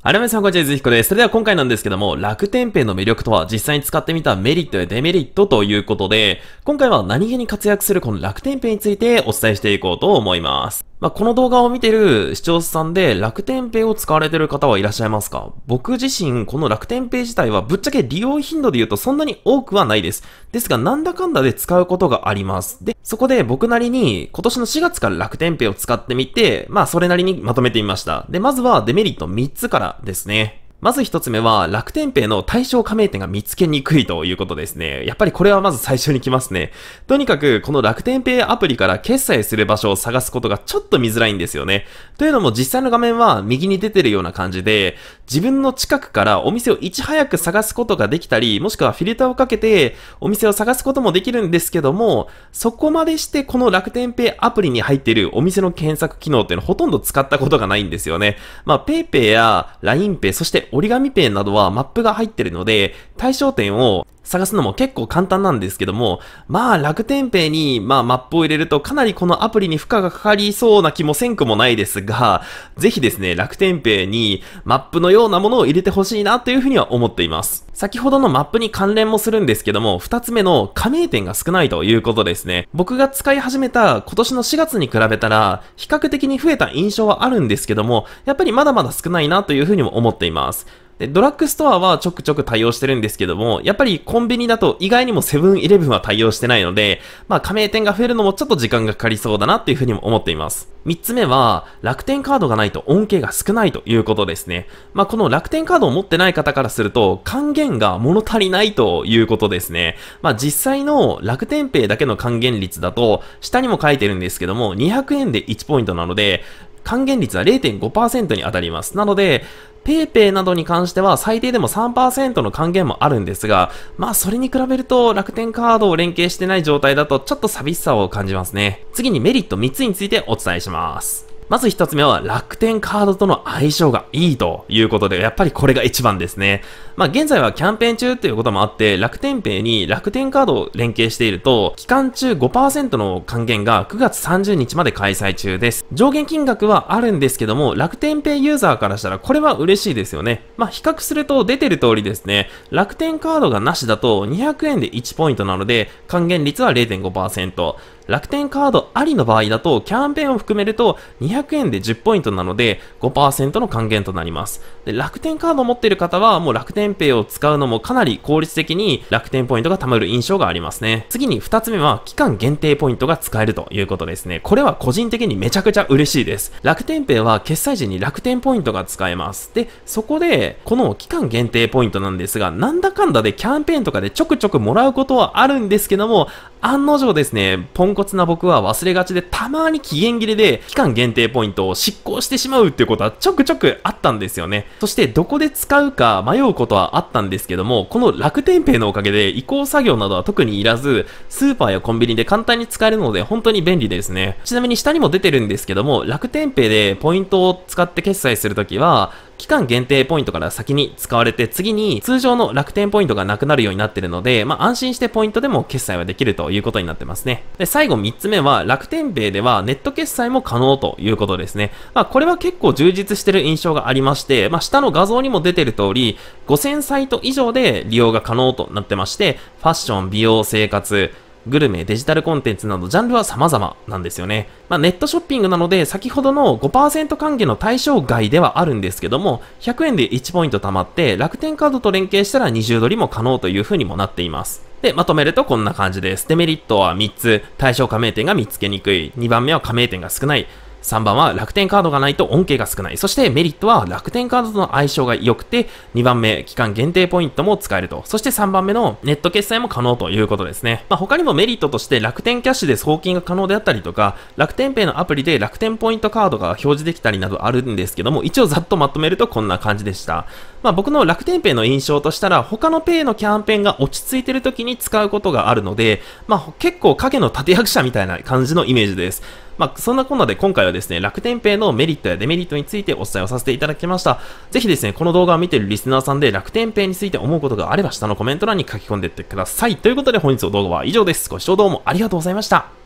あらめさんこんにちは、ゆずひこです。それでは今回なんですけども、楽天ペンの魅力とは実際に使ってみたメリットやデメリットということで、今回は何気に活躍するこの楽天ペンについてお伝えしていこうと思います。まあ、この動画を見てる視聴者さんで楽天ペイを使われてる方はいらっしゃいますか僕自身、この楽天ペイ自体はぶっちゃけ利用頻度で言うとそんなに多くはないです。ですが、なんだかんだで使うことがあります。で、そこで僕なりに今年の4月から楽天ペイを使ってみて、まあ、それなりにまとめてみました。で、まずはデメリット3つからですね。まず一つ目は、楽天ペイの対象加盟店が見つけにくいということですね。やっぱりこれはまず最初に来ますね。とにかく、この楽天ペイアプリから決済する場所を探すことがちょっと見づらいんですよね。というのも実際の画面は右に出てるような感じで、自分の近くからお店をいち早く探すことができたり、もしくはフィルターをかけてお店を探すこともできるんですけども、そこまでしてこの楽天ペイアプリに入っているお店の検索機能っていうのほとんど使ったことがないんですよね。まあ、ペイペイや l i n e p そして折り紙ペンなどはマップが入ってるので、対象点を探すのも結構簡単なんですけども、まあ楽天ペイに、まあマップを入れるとかなりこのアプリに負荷がかかりそうな気もせんくもないですが、ぜひですね、楽天ペイにマップのようなものを入れてほしいなというふうには思っています。先ほどのマップに関連もするんですけども、二つ目の加盟店が少ないということですね。僕が使い始めた今年の4月に比べたら、比較的に増えた印象はあるんですけども、やっぱりまだまだ少ないなというふうにも思っています。で、ドラッグストアはちょくちょく対応してるんですけども、やっぱりコンビニだと意外にもセブンイレブンは対応してないので、まあ加盟店が増えるのもちょっと時間がかかりそうだなっていうふうにも思っています。三つ目は、楽天カードがないと恩恵が少ないということですね。まあ、この楽天カードを持ってない方からすると、還元が物足りないということですね。まあ、実際の楽天ペイだけの還元率だと、下にも書いてるんですけども、200円で1ポイントなので、還元率は0.5%に当たります。なので、PayPay などに関しては最低でも3%の還元もあるんですが、まあそれに比べると楽天カードを連携してない状態だとちょっと寂しさを感じますね。次にメリット3つについてお伝えします。まず一つ目は楽天カードとの相性がいいということで、やっぱりこれが一番ですね。まあ現在はキャンペーン中ということもあって、楽天ペイに楽天カードを連携していると、期間中5%の還元が9月30日まで開催中です。上限金額はあるんですけども、楽天ペイユーザーからしたらこれは嬉しいですよね。まあ比較すると出てる通りですね、楽天カードがなしだと200円で1ポイントなので、還元率は0.5%。楽天カードありの場合だと、キャンペーンを含めると200 500円で10ポイントなので5%の還元となります。で楽天カードを持っている方はもう楽天ペイを使うのもかなり効率的に楽天ポイントが貯まる印象がありますね。次に2つ目は期間限定ポイントが使えるということですね。これは個人的にめちゃくちゃ嬉しいです。楽天ペイは決済時に楽天ポイントが使えます。で、そこでこの期間限定ポイントなんですが、なんだかんだでキャンペーンとかでちょくちょくもらうことはあるんですけども、案の定ですね、ポンコツな僕は忘れがちでたまに期限切れで期間限定定ポイントを執行してしまうっていうことはちょくちょくあったんですよね。そしてどこで使うか迷うことはあったんですけども、この楽天ペイのおかげで移行作業などは特にいらず、スーパーやコンビニで簡単に使えるので本当に便利ですね。ちなみに下にも出てるんですけども、楽天ペイでポイントを使って決済するときは、期間限定ポイントから先に使われて、次に通常の楽天ポイントがなくなるようになってるので、まあ、安心してポイントでも決済はできるということになってますね。で、最後3つ目は、楽天ペイではネット決済も可能ということですね。まあ、これは結構充実してる印象がありまして、まあ、下の画像にも出てる通り、5000サイト以上で利用が可能となってまして、ファッション、美容、生活、グルメ、デジタルコンテンツなどジャンルは様々なんですよね。まあ、ネットショッピングなので先ほどの5%還元の対象外ではあるんですけども、100円で1ポイント貯まって楽天カードと連携したら20ドリも可能という風にもなっています。で、まとめるとこんな感じです。デメリットは3つ。対象加盟店が見つけにくい。2番目は加盟店が少ない。3番は楽天カードがないと恩恵が少ない。そしてメリットは楽天カードとの相性が良くて、2番目、期間限定ポイントも使えると。そして3番目のネット決済も可能ということですね。まあ、他にもメリットとして楽天キャッシュで送金が可能であったりとか、楽天ペイのアプリで楽天ポイントカードが表示できたりなどあるんですけども、一応ざっとまとめるとこんな感じでした。まあ、僕の楽天ペイの印象としたら、他のペイのキャンペーンが落ち着いてる時に使うことがあるので、まあ、結構影の立役者みたいな感じのイメージです。まあ、そんなこんなで今回ははですね、楽天ペイのメリットやデメリットについてお伝えをさせていただきました。ぜひですね、この動画を見ているリスナーさんで楽天ペイについて思うことがあれば下のコメント欄に書き込んでいってください。ということで本日の動画は以上です。ご視聴どうもありがとうございました。